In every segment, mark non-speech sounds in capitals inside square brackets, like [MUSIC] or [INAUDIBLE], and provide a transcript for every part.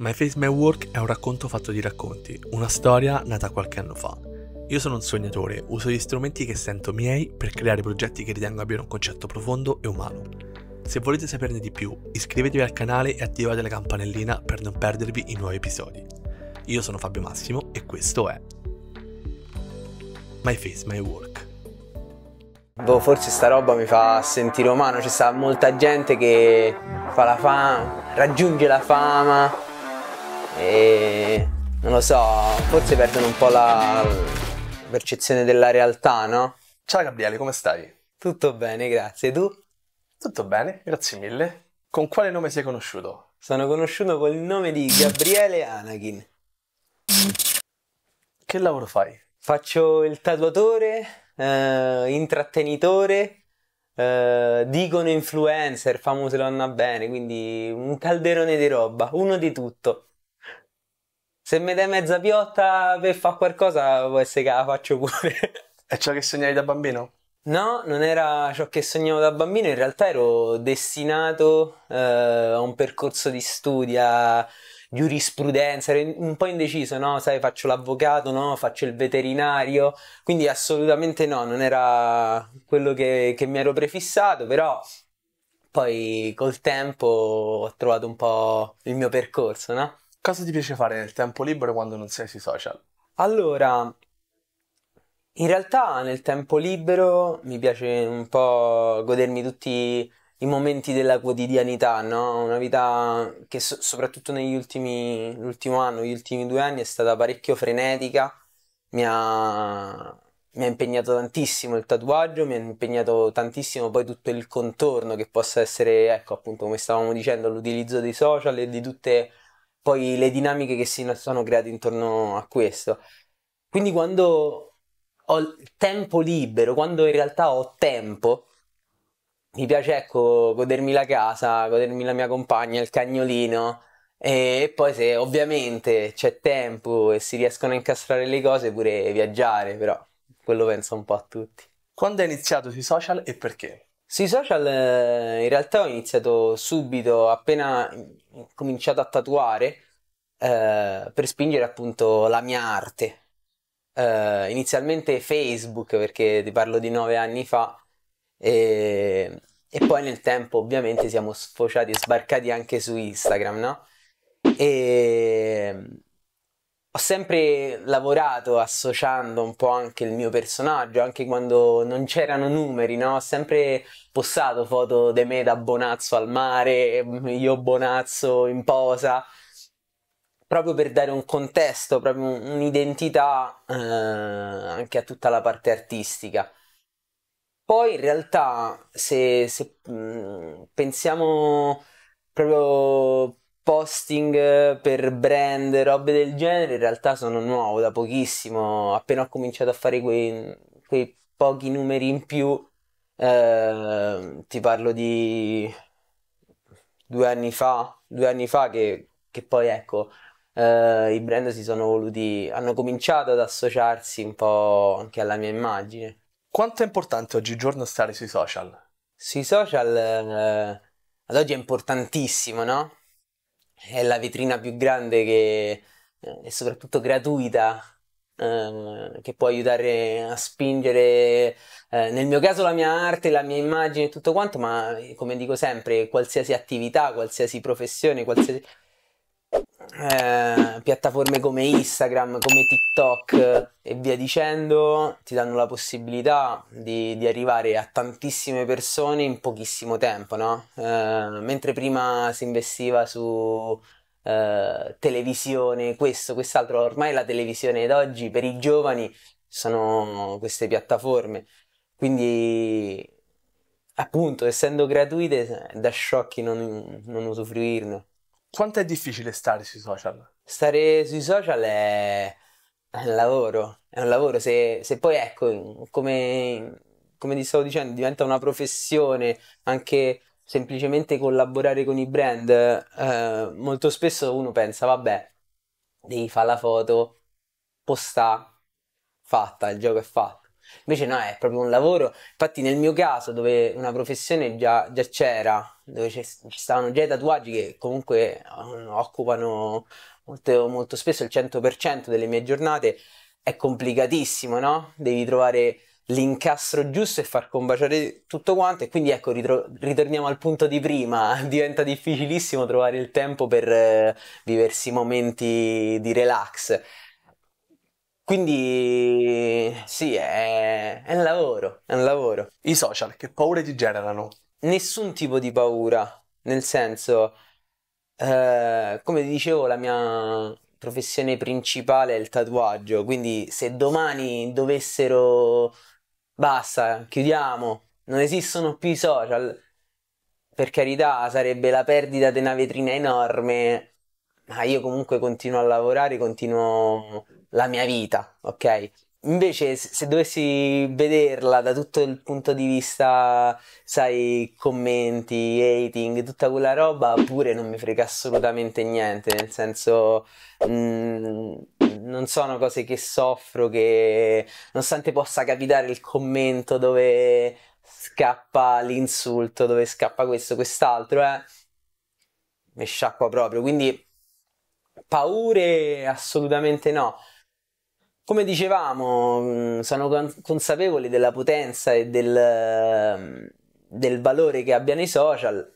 My Face My Work è un racconto fatto di racconti, una storia nata qualche anno fa. Io sono un sognatore, uso gli strumenti che sento miei per creare progetti che ritengo abbiano un concetto profondo e umano. Se volete saperne di più, iscrivetevi al canale e attivate la campanellina per non perdervi i nuovi episodi. Io sono Fabio Massimo e questo è My Face My Work. Boh, forse sta roba mi fa sentire umano, c'è sta molta gente che fa la fama, raggiunge la fama, e non lo so, forse perdono un po' la percezione della realtà, no? Ciao Gabriele, come stai? Tutto bene, grazie. Tu? Tutto bene, grazie mille. Con quale nome sei conosciuto? Sono conosciuto col nome di Gabriele Anakin. Che lavoro fai? Faccio il tatuatore, eh, intrattenitore, eh, dicono influencer, famoso lo hanno bene, quindi un calderone di roba, uno di tutto se mi dai mezza piotta per fare qualcosa, può essere che la faccio pure. È ciò che sognavi da bambino? No, non era ciò che sognavo da bambino, in realtà ero destinato eh, a un percorso di studi, a giurisprudenza, ero un po' indeciso, no? Sai, faccio l'avvocato, no? Faccio il veterinario, quindi assolutamente no, non era quello che, che mi ero prefissato, però poi col tempo ho trovato un po' il mio percorso, no? Cosa ti piace fare nel tempo libero quando non sei sui social? Allora, in realtà nel tempo libero mi piace un po' godermi tutti i momenti della quotidianità, no? Una vita che so- soprattutto negli ultimi, l'ultimo anno, gli ultimi due anni è stata parecchio frenetica, mi ha, mi ha impegnato tantissimo il tatuaggio, mi ha impegnato tantissimo poi tutto il contorno che possa essere, ecco appunto come stavamo dicendo, l'utilizzo dei social e di tutte poi le dinamiche che si sono create intorno a questo. Quindi quando ho tempo libero, quando in realtà ho tempo, mi piace ecco godermi la casa, godermi la mia compagna, il cagnolino e poi se ovviamente c'è tempo e si riescono a incastrare le cose pure viaggiare, però quello penso un po' a tutti. Quando hai iniziato sui social e perché? Sui social eh, in realtà ho iniziato subito, appena ho cominciato a tatuare, eh, per spingere appunto la mia arte. Eh, inizialmente Facebook, perché ti parlo di nove anni fa, e, e, poi nel tempo ovviamente siamo sfociati e sbarcati anche su Instagram, no? E ho sempre lavorato associando un po' anche il mio personaggio, anche quando non c'erano numeri, no? Ho sempre postato foto di me da Bonazzo al mare, io Bonazzo in posa, proprio per dare un contesto, proprio un'identità eh, anche a tutta la parte artistica. Poi in realtà, se, se mh, mm, pensiamo proprio posting eh, per brand, robe del genere, in realtà sono nuovo da pochissimo, appena ho cominciato a fare quei, quei pochi numeri in più, eh, ti parlo di due anni fa, due anni fa che, che poi ecco, eh, i brand si sono voluti, hanno cominciato ad associarsi un po' anche alla mia immagine. Quanto è importante oggigiorno stare sui social? Sui social eh, ad oggi è importantissimo, no? è la vetrina più grande che è eh, soprattutto gratuita eh, che può aiutare a spingere eh, nel mio caso la mia arte, la mia immagine e tutto quanto, ma eh, come dico sempre, qualsiasi attività, qualsiasi professione, qualsiasi eh, piattaforme come Instagram, come TikTok eh, e via dicendo ti danno la possibilità di, di arrivare a tantissime persone in pochissimo tempo, no? Eh, mentre prima si investiva su eh, televisione, questo, quest'altro, ormai la televisione d'oggi per i giovani sono queste piattaforme, quindi appunto essendo gratuite eh, da sciocchi non, non usufruirne. Quanto è difficile stare sui social? Stare sui social è, è un lavoro, è un lavoro. Se, se poi ecco, come, come, ti stavo dicendo, diventa una professione, anche semplicemente collaborare con i brand, eh, molto spesso uno pensa, vabbè, devi fare la foto, posta, fatta, il gioco è fatto. Invece no, è proprio un lavoro. Infatti nel mio caso, dove una professione già, già c'era, dove ci stavano già i tatuaggi che comunque eh, occupano molto, molto spesso il 100% delle mie giornate, è complicatissimo, no? Devi trovare l'incastro giusto e far combaciare tutto quanto e quindi ecco ritro- ritorniamo al punto di prima [LAUGHS] diventa difficilissimo trovare il tempo per eh, viversi momenti di relax quindi sì, è, è un lavoro, è un lavoro. I social che paure ti generano? Nessun tipo di paura, nel senso, eh, come ti dicevo, la mia professione principale è il tatuaggio, quindi se domani dovessero, basta, chiudiamo, non esistono più i social, per carità sarebbe la perdita di una vetrina enorme, ma io comunque continuo a lavorare, continuo la mia vita, ok? Invece, se dovessi vederla da tutto il punto di vista, sai, commenti, hating, tutta quella roba, pure non mi frega assolutamente niente, nel senso, mh, mm, non sono cose che soffro, che nonostante possa capitare il commento dove scappa l'insulto, dove scappa questo, quest'altro, eh, mi sciacqua proprio, quindi paure assolutamente no come dicevamo, mm, sono consapevoli della potenza e del, mm, del valore che abbiano i social,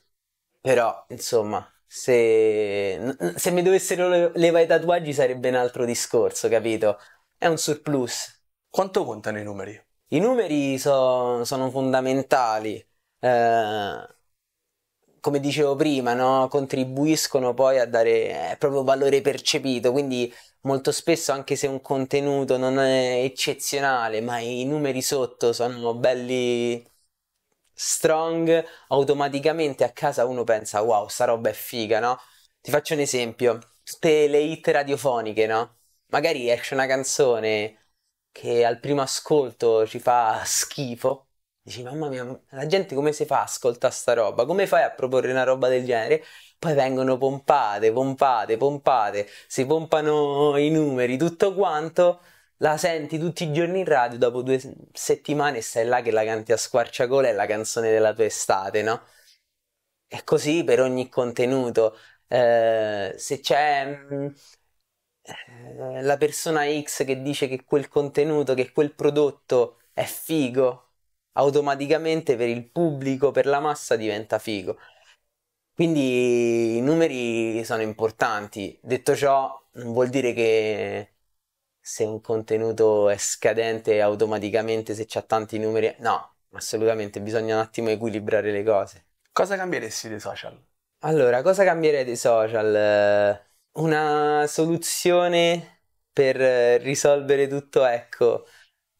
però insomma, se, se mi dovessero levare i tatuaggi sarebbe un altro discorso, capito? È un surplus. Quanto contano i numeri? I numeri so, sono fondamentali. Eh, come dicevo prima, no? contribuiscono poi a dare eh, proprio valore percepito, quindi molto spesso anche se un contenuto non è eccezionale, ma i numeri sotto sono belli strong, automaticamente a casa uno pensa wow, sta roba è figa, no? Ti faccio un esempio, tutte le hit radiofoniche, no? Magari esce una canzone che al primo ascolto ci fa schifo, Dici, mamma mia, la gente come si fa a ascoltare sta roba? Come fai a proporre una roba del genere? Poi vengono pompate, pompate, pompate, si pompano i numeri, tutto quanto. La senti tutti i giorni in radio, dopo due settimane stai là che la canti a squarciagola, è la canzone della tua estate, no? È così per ogni contenuto. Eh, se c'è mm, eh, la persona X che dice che quel contenuto, che quel prodotto è figo, automaticamente per il pubblico, per la massa diventa figo. Quindi i numeri sono importanti. Detto ciò, non vuol dire che se un contenuto è scadente automaticamente, se c'ha tanti numeri, no, assolutamente, bisogna un attimo equilibrare le cose. Cosa cambieresti dei social? Allora, cosa cambierei dei social? Una soluzione per risolvere tutto, ecco,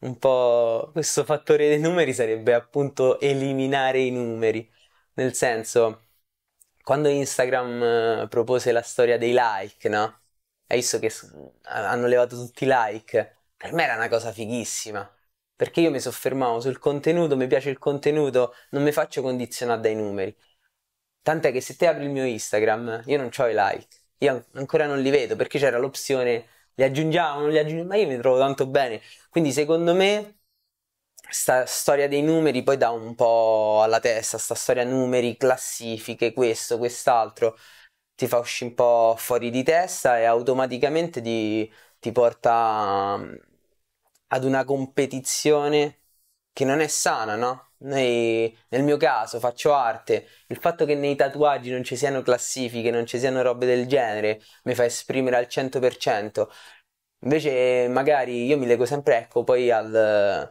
un po' questo fattore dei numeri sarebbe appunto eliminare i numeri, nel senso quando Instagram eh, propose la storia dei like, no? Hai visto che hanno levato tutti i like? Per me era una cosa fighissima, perché io mi soffermavo sul contenuto, mi piace il contenuto, non mi faccio condizionare dai numeri. Tant'è che se te apri il mio Instagram, io non ho i like, io ancora non li vedo perché c'era l'opzione li aggiungiamo, non li aggiungiamo, ma io mi trovo tanto bene. Quindi secondo me sta storia dei numeri poi dà un po' alla testa, sta storia numeri, classifiche, questo, quest'altro, ti fa uscire un po' fuori di testa e automaticamente ti, ti porta ad una competizione che non è sana, no? Noi, nel mio caso, faccio arte, il fatto che nei tatuaggi non ci siano classifiche, non ci siano robe del genere, mi fa esprimere al 100%. Invece, magari io mi leggo sempre, ecco, poi al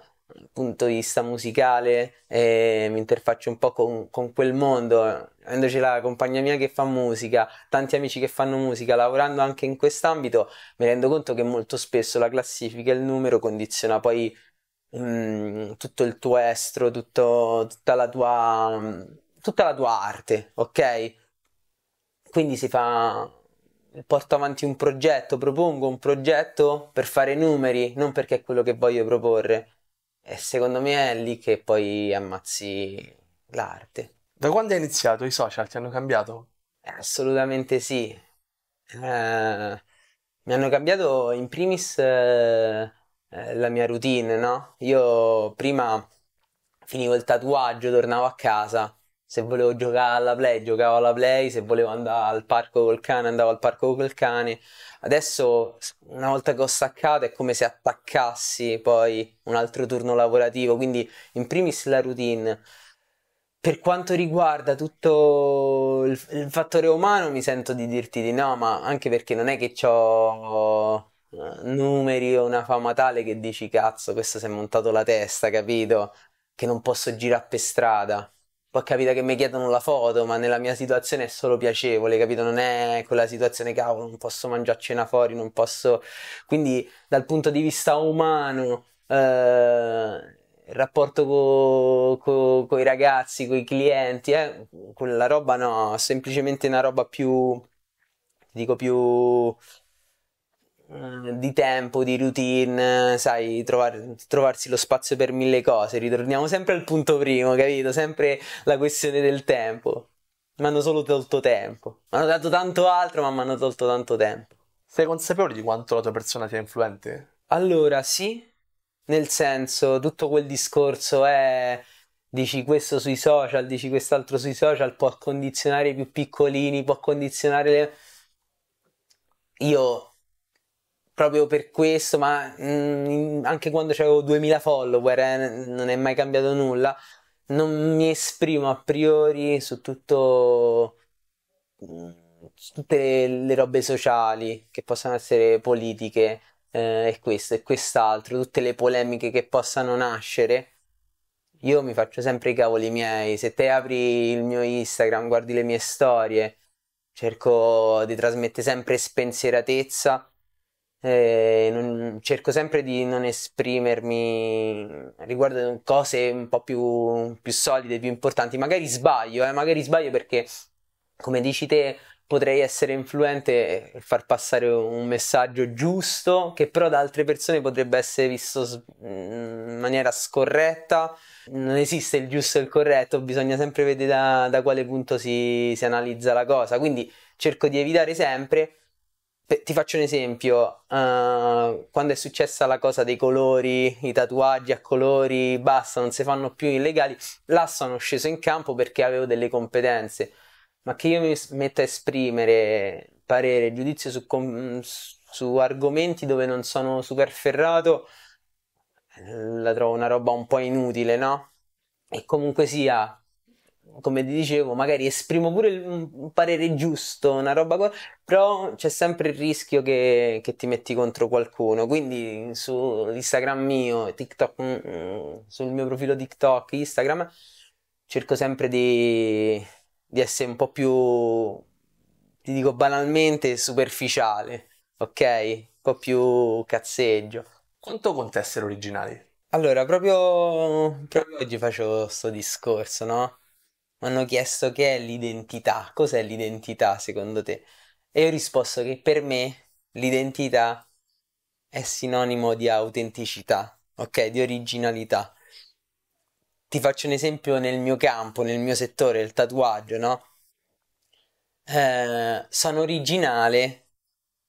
punto di vista musicale e mi interfaccio un po' con, con quel mondo, avendoci ecco, la compagnia mia che fa musica, tanti amici che fanno musica, lavorando anche in quest'ambito, mi rendo conto che molto spesso la classifica il numero condiziona poi Mm, tutto il tuo estro, tutto, tutta, la tua, mm, tutta la tua arte, ok? Quindi si fa porto avanti un progetto, propongo un progetto per fare numeri, non perché è quello che voglio proporre. E secondo me è lì che poi ammazzi l'arte. Da quando hai iniziato i social ti hanno cambiato? Eh, assolutamente sì. Eh, mi hanno cambiato in primis eh, eh, la mia routine, no? Io prima finivo il tatuaggio, tornavo a casa, se volevo giocare alla play, giocavo alla play, se volevo andare al parco col cane, andavo al parco col cane. Adesso, una volta che ho staccato, è come se attaccassi poi un altro turno lavorativo, quindi in primis la routine. Per quanto riguarda tutto il, il fattore umano, mi sento di dirti di no, ma anche perché non è che ho numeri o una fama tale che dici cazzo, questo si è montato la testa, capito? Che non posso girare per strada. Poi capita che mi chiedono la foto, ma nella mia situazione è solo piacevole, capito? Non è quella situazione, cavolo, ah, non posso mangiare cena fuori, non posso... Quindi dal punto di vista umano, eh, il rapporto con i ragazzi, con i clienti, eh, quella roba no, semplicemente una roba più, dico più eh, di tempo, di routine, sai, trovar, trovarsi lo spazio per mille cose. Ritorniamo sempre al punto primo, capito? Sempre la questione del tempo. Mi hanno solo tolto tempo. Mi hanno dato tanto altro, ma mi hanno tolto tanto tempo. Sei consapevole di quanto la tua persona sia influente? Allora, sì. Nel senso, tutto quel discorso è dici questo sui social, dici quest'altro sui social, può condizionare i più piccolini, può condizionare le... Io proprio per questo, ma mh, mm, anche quando avevo 2000 follower eh, non è mai cambiato nulla, non mi esprimo a priori su tutto su mm, tutte le, le robe sociali che possono essere politiche eh, e questo e quest'altro, tutte le polemiche che possano nascere. Io mi faccio sempre i cavoli miei, se te apri il mio Instagram, guardi le mie storie, cerco di trasmettere sempre spensieratezza eh, non, cerco sempre di non esprimermi riguardo cose un po' più, più solide, più importanti. Magari sbaglio, eh, magari sbaglio perché, come dici te, potrei essere influente e far passare un messaggio giusto che però da altre persone potrebbe essere visto in maniera scorretta. Non esiste il giusto e il corretto, bisogna sempre vedere da, da quale punto si, si analizza la cosa. Quindi cerco di evitare sempre ti faccio un esempio, uh, quando è successa la cosa dei colori, i tatuaggi a colori, basta, non si fanno più illegali, là sono sceso in campo perché avevo delle competenze, ma che io mi metta a esprimere parere, giudizio su, com- su argomenti dove non sono super ferrato, eh, la trovo una roba un po' inutile, no? E comunque sia, come ti dicevo, magari esprimo pure un parere giusto, una roba, però c'è sempre il rischio che, che ti metti contro qualcuno. Quindi su Instagram mio, TikTok, mm, mm, sul mio profilo TikTok, Instagram, cerco sempre di, di essere un po' più, ti dico banalmente, superficiale, ok? Un po' più cazzeggio. Quanto conta essere originali? Allora, proprio, proprio oggi faccio questo discorso, no? mi hanno chiesto che è l'identità, cos'è l'identità secondo te? E io ho risposto che per me l'identità è sinonimo di autenticità, ok? Di originalità. Ti faccio un esempio nel mio campo, nel mio settore, il tatuaggio, no? Eh, sono originale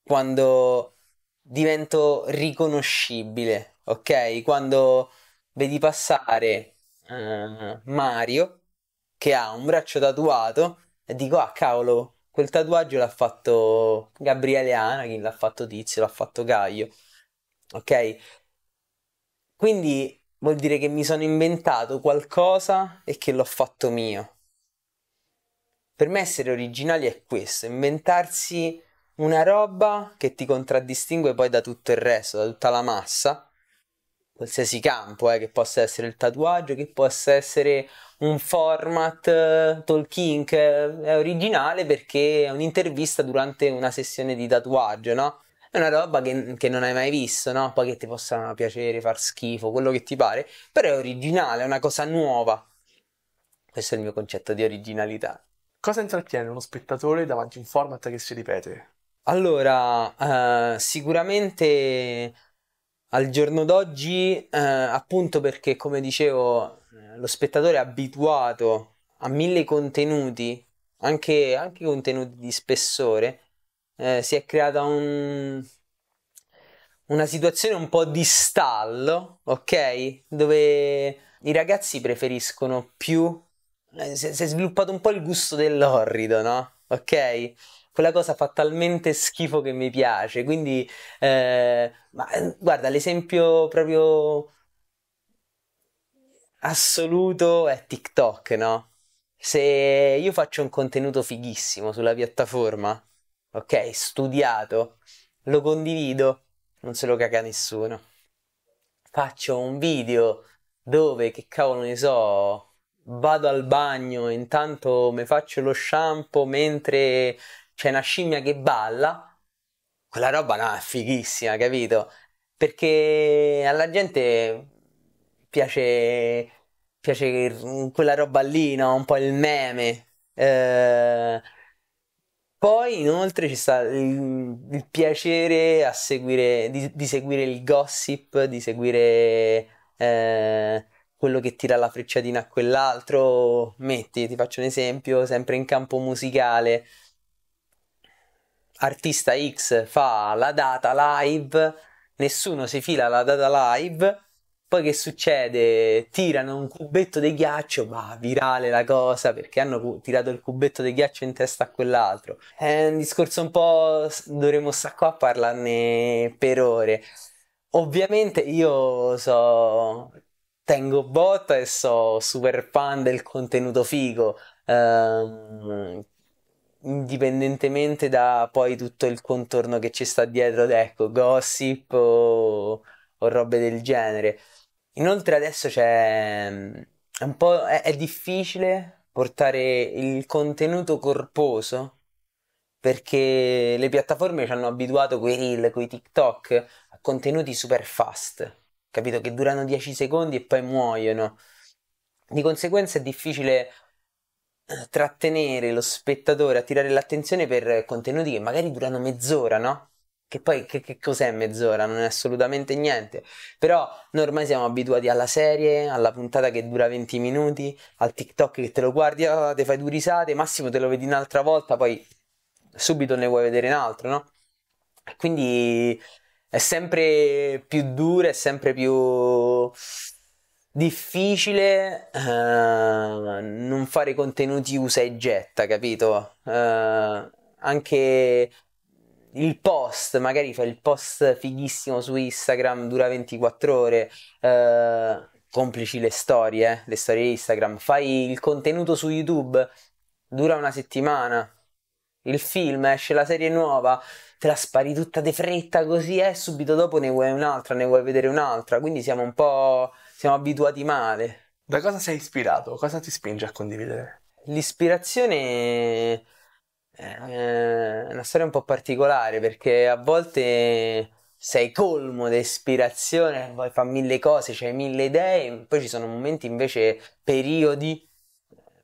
quando divento riconoscibile, ok? Quando vedi passare eh, Mario che ha un braccio tatuato e dico, ah cavolo, quel tatuaggio l'ha fatto Gabriele Anakin, l'ha fatto Tizio, l'ha fatto Gaio. Ok? Quindi vuol dire che mi sono inventato qualcosa e che l'ho fatto mio. Per me essere originali è questo, inventarsi una roba che ti contraddistingue poi da tutto il resto, da tutta la massa qualsiasi campo, eh, che possa essere il tatuaggio, che possa essere un format eh, talking eh, è originale perché è un'intervista durante una sessione di tatuaggio, no? È una roba che, che non hai mai visto, no? Poi che ti possa piacere, far schifo, quello che ti pare, però è originale, è una cosa nuova. Questo è il mio concetto di originalità. Cosa intrattiene uno spettatore davanti a un format che si ripete? Allora, eh, sicuramente al giorno d'oggi, eh, appunto perché, come dicevo, eh, lo spettatore è abituato a mille contenuti, anche, anche contenuti di spessore, eh, si è creata un, una situazione un po' di stallo, ok? Dove i ragazzi preferiscono più. Eh, si è sviluppato un po' il gusto dell'orrido, no? Ok? quella cosa fa talmente schifo che mi piace. Quindi, eh, ma, eh, guarda, l'esempio proprio assoluto è TikTok, no? Se io faccio un contenuto fighissimo sulla piattaforma, ok, studiato, lo condivido, non se lo caga nessuno. Faccio un video dove, che cavolo ne so, vado al bagno, intanto mi faccio lo shampoo mentre c'è una scimmia che balla, quella roba no, è fighissima, capito? Perché alla gente piace, piace quella roba lì, no? un po' il meme. Eh, poi inoltre ci sta il, il piacere seguire, di, di, seguire il gossip, di seguire eh, quello che tira la frecciatina a quell'altro. Metti, ti faccio un esempio, sempre in campo musicale artista X fa la data live, nessuno si fila la data live, poi che succede? Tirano un cubetto di ghiaccio, ma virale la cosa perché hanno tirato il cubetto di ghiaccio in testa a quell'altro. È un discorso un po'... dovremmo stare qua a parlarne per ore. Ovviamente io so... tengo botta e so super fan del contenuto figo. Um, indipendentemente da poi tutto il contorno che ci sta dietro, ecco, gossip o, o robe del genere. Inoltre adesso c'è mm, un po' è, è difficile portare il contenuto corposo perché le piattaforme ci hanno abituato quei reel, quei TikTok a contenuti super fast, capito che durano 10 secondi e poi muoiono. Di conseguenza è difficile trattenere lo spettatore, attirare l'attenzione per contenuti che magari durano mezz'ora, no? Che poi che, che cos'è mezz'ora? Non è assolutamente niente. Però noi ormai siamo abituati alla serie, alla puntata che dura 20 minuti, al TikTok che te lo guardi, oh, te fai due risate, massimo te lo vedi un'altra volta, poi subito ne vuoi vedere un altro, no? Quindi è sempre più dura, è sempre più difficile uh, non fare contenuti usa e getta, capito? Uh, anche il post, magari fai il post fighissimo su Instagram, dura 24 ore, uh, complici le storie, le storie Instagram, fai il contenuto su YouTube, dura una settimana, il film esce la serie nuova, te la spari tutta di fretta così e eh, subito dopo ne vuoi un'altra, ne vuoi vedere un'altra, quindi siamo un po' siamo abituati male. Da cosa sei ispirato? Cosa ti spinge a condividere? L'ispirazione è eh, una storia un po' particolare perché a volte sei colmo di ispirazione, vuoi fare mille cose, c'hai mille idee, poi ci sono momenti invece, periodi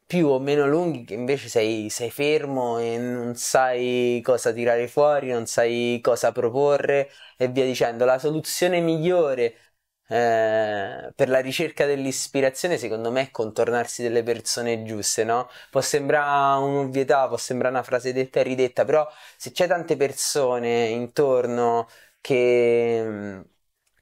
più o meno lunghi che invece sei, sei, fermo e non sai cosa tirare fuori, non sai cosa proporre e via dicendo. La soluzione migliore eh, per la ricerca dell'ispirazione, secondo me, è contornarsi delle persone giuste, no? Può sembrare un'ovvietà, può sembrare una frase detta e ridetta, però se c'è tante persone intorno che,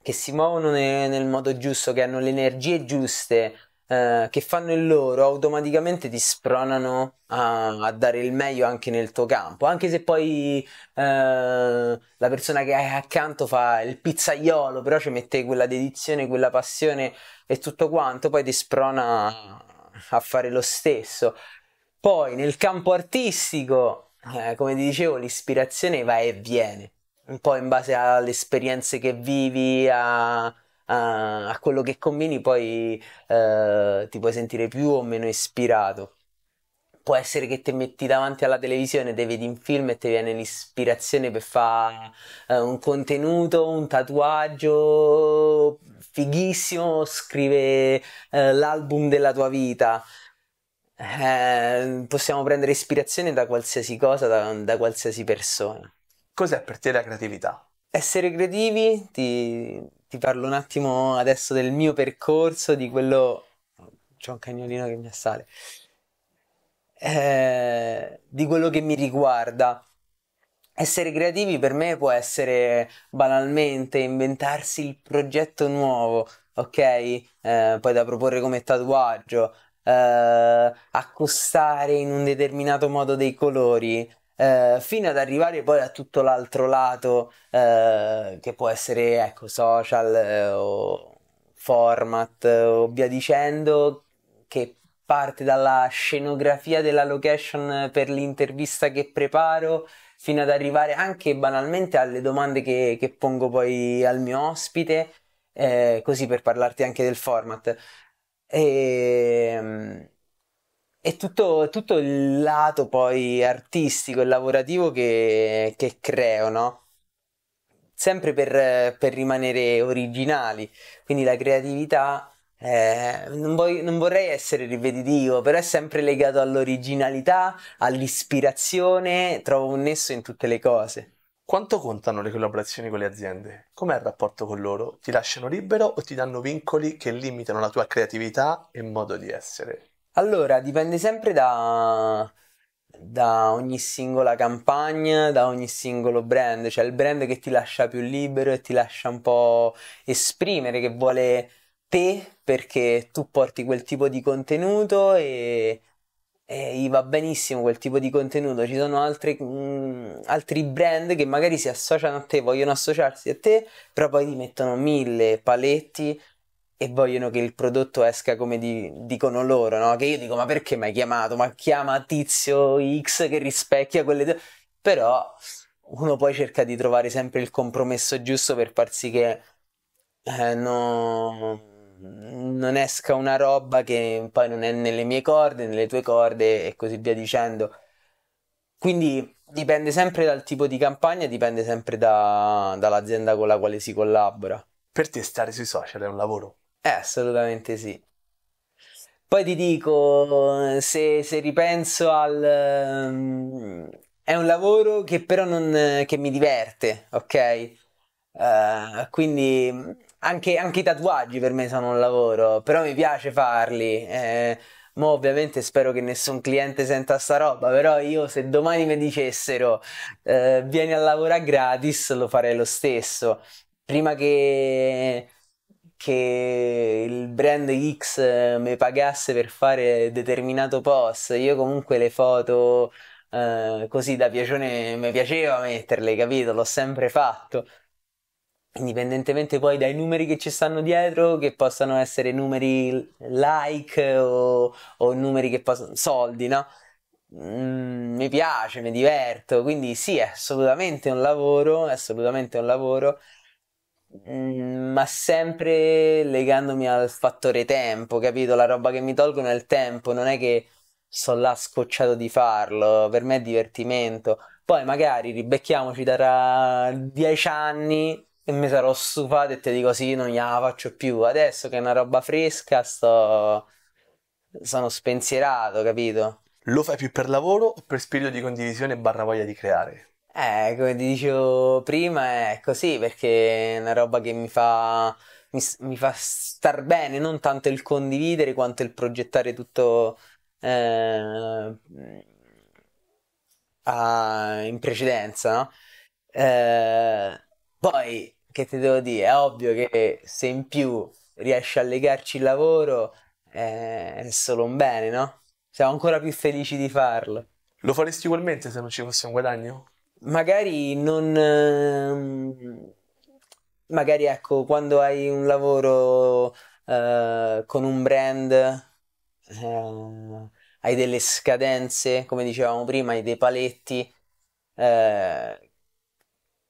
che si muovono nel, nel modo giusto, che hanno le energie giuste, eh, che fanno il loro automaticamente ti spronano a, a, dare il meglio anche nel tuo campo, anche se poi eh, la persona che hai accanto fa il pizzaiolo, però ci mette quella dedizione, quella passione e tutto quanto, poi ti sprona a fare lo stesso. Poi nel campo artistico, eh, come ti dicevo, l'ispirazione va e viene, un po' in base alle esperienze che vivi, a a, a quello che combini poi eh, ti puoi sentire più o meno ispirato. Può essere che ti metti davanti alla televisione, te vedi un film e ti viene l'ispirazione per fare eh, un contenuto, un tatuaggio fighissimo, scrive eh, l'album della tua vita. Eh, possiamo prendere ispirazione da qualsiasi cosa, da, da, qualsiasi persona. Cos'è per te la creatività? Essere creativi ti, ti parlo un attimo adesso del mio percorso, di quello... C'è un cagnolino che mi assale. Eh, di quello che mi riguarda. Essere creativi per me può essere banalmente inventarsi il progetto nuovo, ok? Eh, poi da proporre come tatuaggio, eh, accostare in un determinato modo dei colori, eh, fino ad arrivare poi a tutto l'altro lato eh, che può essere ecco, social eh, o format o via dicendo che parte dalla scenografia della location per l'intervista che preparo fino ad arrivare anche banalmente alle domande che, che pongo poi al mio ospite, eh, così per parlarti anche del format. E, ehm, e tutto, tutto, il lato poi artistico e lavorativo che, che creo, no? Sempre per, per, rimanere originali, quindi la creatività, eh, non, voglio, non vorrei essere ripetitivo, però è sempre legato all'originalità, all'ispirazione, trovo un nesso in tutte le cose. Quanto contano le collaborazioni con le aziende? Com'è il rapporto con loro? Ti lasciano libero o ti danno vincoli che limitano la tua creatività e modo di essere? Allora, dipende sempre da, da ogni singola campagna, da ogni singolo brand, cioè il brand che ti lascia più libero e ti lascia un po' esprimere, che vuole te perché tu porti quel tipo di contenuto e, e gli va benissimo quel tipo di contenuto. Ci sono altri, mh, mm, altri brand che magari si associano a te, vogliono associarsi a te, però poi ti mettono mille paletti e vogliono che il prodotto esca come di, dicono loro, no? Che io dico, ma perché mi hai chiamato? Ma chiama tizio X che rispecchia quelle... due... Però uno poi cerca di trovare sempre il compromesso giusto per far sì che eh, no, non esca una roba che poi non è nelle mie corde, nelle tue corde e così via dicendo. Quindi dipende sempre dal tipo di campagna, dipende sempre da, dall'azienda con la quale si collabora. Per te stare sui social è un lavoro? Eh, assolutamente sì. Poi ti dico, se, se ripenso al... um, è un lavoro che però non, che mi diverte, ok? Eh, quindi anche, anche i tatuaggi per me sono un lavoro, però mi piace farli. eh, Mo ovviamente spero che nessun cliente senta sta roba, però io se domani mi dicessero eh, vieni a lavorare gratis lo farei lo stesso. Prima che che il brand X eh, mi pagasse per fare determinato post, io comunque le foto eh, così da piacione mi piaceva metterle, capito? L'ho sempre fatto. Indipendentemente poi dai numeri che ci stanno dietro, che possano essere numeri like o, o numeri che possono... soldi, no? Mm, mi piace, mi diverto, quindi sì, è assolutamente un lavoro, è assolutamente un lavoro Mm, ma sempre legandomi al fattore tempo, capito? La roba che mi tolgono è il tempo, non è che sto là scocciato di farlo, per me è divertimento. Poi magari ribecchiamoci tra dieci anni e mi sarò stufato e ti dico sì, non gliela faccio più. Adesso che è una roba fresca, sto... sono spensierato, capito? Lo fai più per lavoro o per spirito di condivisione e barra voglia di creare? Eh, come ti dicevo prima, è così perché è una roba che mi fa, mi, mi fa star bene, non tanto il condividere quanto il progettare tutto eh, a, in precedenza, no? Eh, poi, che ti devo dire, è ovvio che se in più riesci a legarci il lavoro eh, è solo un bene, no? Siamo ancora più felici di farlo. Lo faresti ugualmente se non ci fosse un guadagno? magari non... Ehm, magari ecco, quando hai un lavoro eh, con un brand, eh, hai delle scadenze, come dicevamo prima, hai dei paletti eh,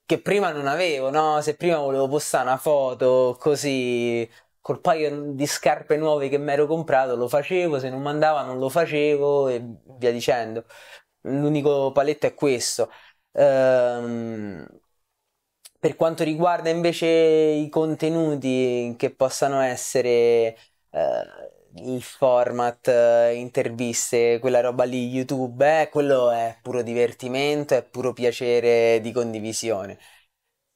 che prima non avevo, no? Se prima volevo postare una foto così col paio di scarpe nuove che mi ero comprato lo facevo, se non mandava non lo facevo e via dicendo. L'unico paletto è questo. Ehm, per quanto riguarda invece i contenuti che possano essere eh, il format, eh, interviste, quella roba lì, YouTube, eh, quello è puro divertimento, è puro piacere di condivisione.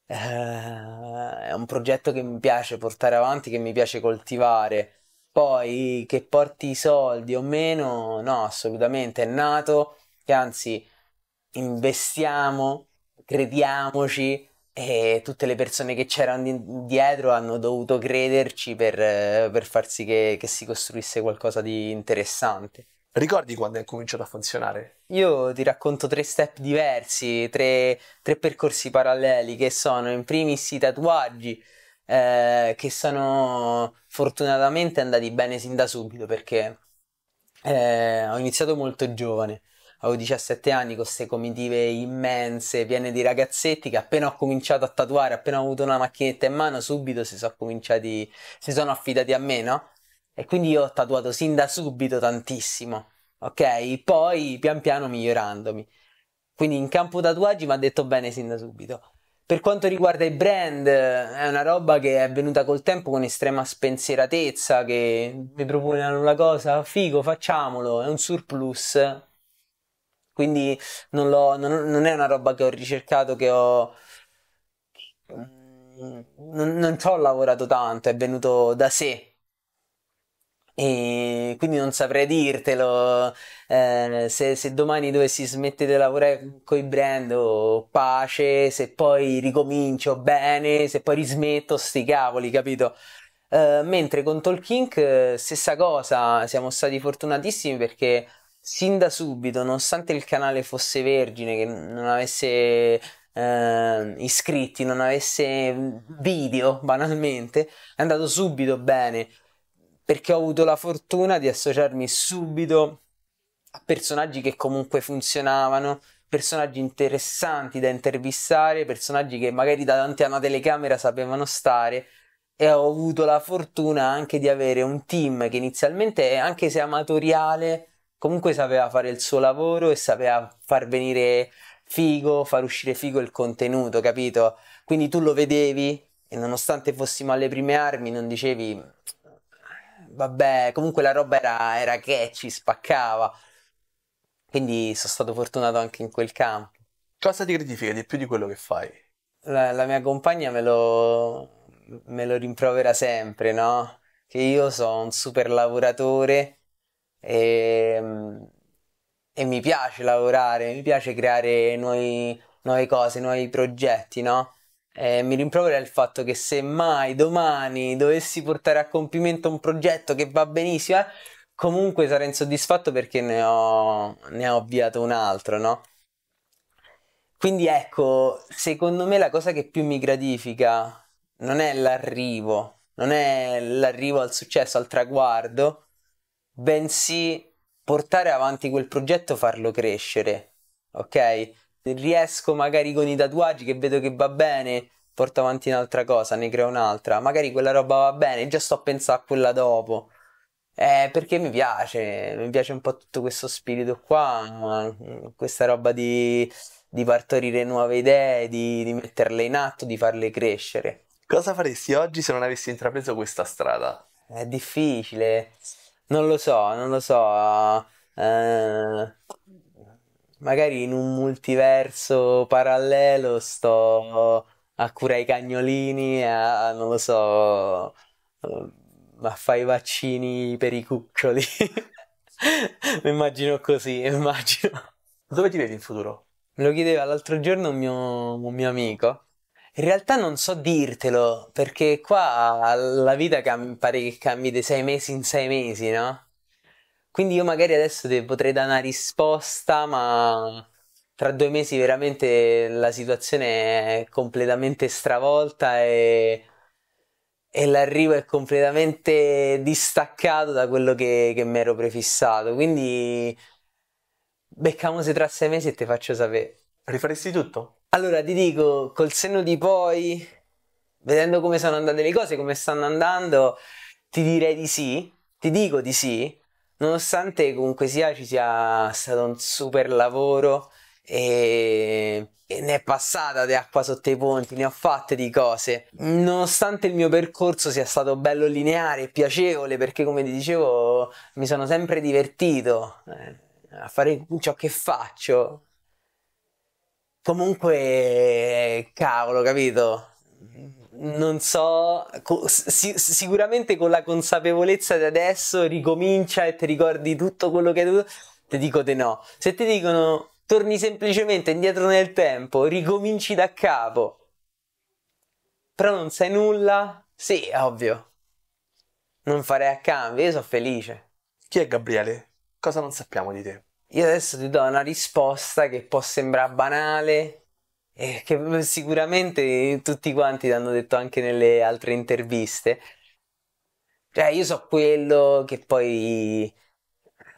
Eh, è un progetto che mi piace portare avanti, che mi piace coltivare. Poi che porti soldi o meno, no, assolutamente è nato, che anzi investiamo, crediamoci e tutte le persone che c'erano dietro hanno dovuto crederci per, per far sì che, che si costruisse qualcosa di interessante. Ricordi quando è cominciato a funzionare? Io ti racconto tre step diversi, tre, tre percorsi paralleli che sono in primis i tatuaggi eh, che sono fortunatamente andati bene sin da subito perché eh, ho iniziato molto giovane avevo 17 anni con queste comitive immense, piene di ragazzetti che appena ho cominciato a tatuare, appena ho avuto una macchinetta in mano, subito si sono cominciati, si sono affidati a me, no? E quindi io ho tatuato sin da subito tantissimo, ok? Poi pian piano migliorandomi. Quindi in campo tatuaggi mi ha detto bene sin da subito. Per quanto riguarda i brand, è una roba che è venuta col tempo con estrema spensieratezza, che mi proponevano una cosa, figo, facciamolo, è un surplus, quindi non, non, non è una roba che ho ricercato, che ho... Non, non ci ho lavorato tanto, è venuto da sé, e quindi non saprei dirtelo. Eh, se, se, domani dovessi smettere di lavorare con i brand, oh, pace, se poi ricomincio bene, se poi rismetto, sti cavoli, capito? Eh, mentre con Talking, eh, stessa cosa, siamo stati fortunatissimi perché sin da subito, nonostante il canale fosse vergine, che non avesse eh, iscritti, non avesse mm, video banalmente, è andato subito bene perché ho avuto la fortuna di associarmi subito a personaggi che comunque funzionavano, personaggi interessanti da intervistare, personaggi che magari davanti a una telecamera sapevano stare e ho avuto la fortuna anche di avere un team che inizialmente, anche se amatoriale, comunque sapeva fare il suo lavoro e sapeva far venire figo, far uscire figo il contenuto, capito? Quindi tu lo vedevi e nonostante fossimo alle prime armi non dicevi vabbè, comunque la roba era, era ci spaccava. Quindi sono stato fortunato anche in quel campo. Cosa ti critica di più di quello che fai? La, la mia compagna me lo, me lo rimprovera sempre, no? Che io sono un super lavoratore e, ehm, e mi piace lavorare, mi piace creare nuovi, nuove cose, nuovi progetti, no? Eh, mi rimprovera il fatto che se mai domani dovessi portare a compimento un progetto che va benissimo, eh, comunque sarei insoddisfatto perché ne ho, ne ho avviato un altro, no? Quindi ecco, secondo me la cosa che più mi gratifica non è l'arrivo, non è l'arrivo al successo, al traguardo, bensì portare avanti quel progetto, farlo crescere, ok? Riesco magari con i tatuaggi che vedo che va bene, porto avanti un'altra cosa, ne creo un'altra, magari quella roba va bene, già sto a pensare a quella dopo. Eh, perché mi piace, mi piace un po' tutto questo spirito qua, questa roba di, di partorire nuove idee, di, di metterle in atto, di farle crescere. Cosa faresti oggi se non avessi intrapreso questa strada? È difficile. Non lo so, non lo so. Eh, magari in un multiverso parallelo sto a curare i cagnolini, a, non lo so, a fare i vaccini per i cuccioli. [LAUGHS] mi immagino così, immagino. Dove ti vedi in futuro? Me lo chiedeva l'altro giorno un mio, un mio amico in realtà non so dirtelo, perché qua la vita cam- pare che cambi di sei mesi in sei mesi, no? Quindi io magari adesso te potrei dare una risposta, ma tra due mesi veramente la situazione è completamente stravolta e, e l'arrivo è completamente distaccato da quello che, che mi ero prefissato. Quindi beccamosi tra sei mesi e te faccio sapere. Rifaresti tutto? Allora ti dico, col senno di poi, vedendo come sono andate le cose, come stanno andando, ti direi di sì, ti dico di sì, nonostante comunque sia ci sia stato un super lavoro e, e ne è passata di acqua sotto i ponti, ne ho fatte di cose, nonostante il mio percorso sia stato bello lineare e piacevole perché come ti dicevo mi sono sempre divertito eh, a fare ciò che faccio comunque, cavolo, capito? Non so, sic- sicuramente con la consapevolezza di adesso ricomincia e ti ricordi tutto quello che hai dovuto, ti dico di no. Se ti dicono torni semplicemente indietro nel tempo, ricominci da capo, però non sai nulla, sì, ovvio, non farei a cambio, io sono felice. Chi è Gabriele? Cosa non sappiamo di te? Io adesso ti do una risposta che può sembrare banale e che sicuramente tutti quanti ti hanno detto anche nelle altre interviste. Cioè, io so quello che poi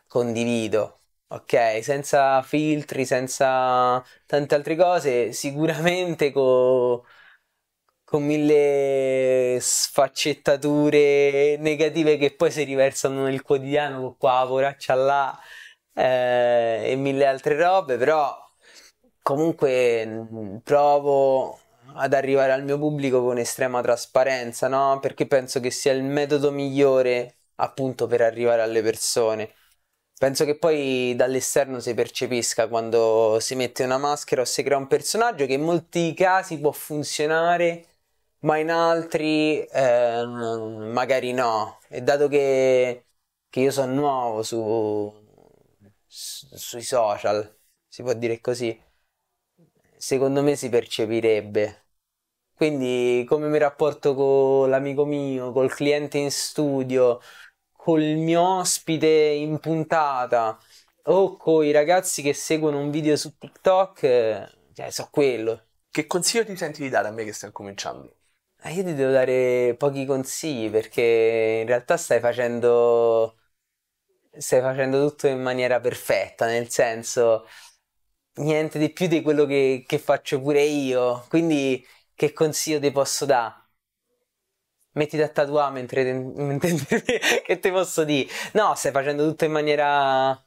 condivido, ok? Senza filtri, senza tante altre cose, sicuramente con con mille sfaccettature negative che poi si riversano nel quotidiano, con qua, voraccia là eh, e mille altre robe, però comunque mm, provo ad arrivare al mio pubblico con estrema trasparenza, no? Perché penso che sia il metodo migliore appunto per arrivare alle persone. Penso che poi dall'esterno si percepisca quando si mette una maschera o si crea un personaggio che in molti casi può funzionare, ma in altri eh, magari no. E dato che, che io sono nuovo su, sui social, si può dire così, secondo me si percepirebbe. Quindi come mi rapporto con l'amico mio, col cliente in studio, col mio ospite in puntata o con i ragazzi che seguono un video su TikTok, cioè so quello. Che consiglio ti senti di dare a me che stai cominciando? Eh, io ti devo dare pochi consigli perché in realtà stai facendo stai facendo tutto in maniera perfetta, nel senso niente di più di quello che, che faccio pure io. Quindi che consiglio ti posso dare? Mettiti a tatuare mentre, te, mentre [LAUGHS] che ti posso dire? No, stai facendo tutto in maniera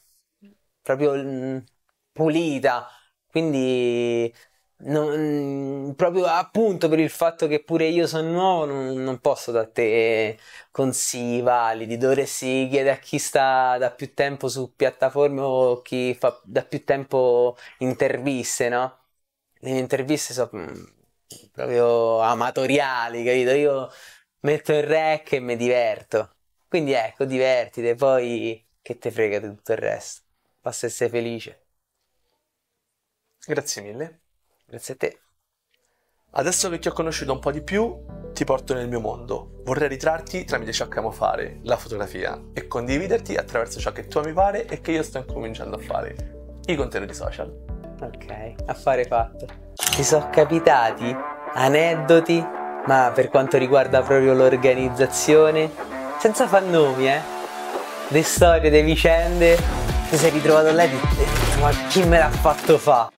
proprio mh, mm, pulita. Quindi non, mm, proprio appunto per il fatto che pure io sono nuovo, non, non posso da te consigli validi, dovresti chiedere a chi sta da più tempo su piattaforme o chi fa da più tempo interviste, no? Le mie interviste sono mm, proprio amatoriali, capito? Io metto il rec e mi diverto. Quindi ecco, divertite, poi che te frega di tutto il resto. Basta essere felice. Grazie mille. Grazie a te. Adesso che ti ho conosciuto un po' di più, ti porto nel mio mondo. Vorrei ritrarti tramite ciò che amo fare, la fotografia, e condividerti attraverso ciò che tu ami fare e che io sto incominciando a fare, i contenuti social. Ok, affare fatto. Ti sono capitati aneddoti, ma per quanto riguarda proprio l'organizzazione, senza far nomi, eh? Le storie, le vicende, ti sei ritrovato là e ti eh, ma chi me l'ha fatto fa'?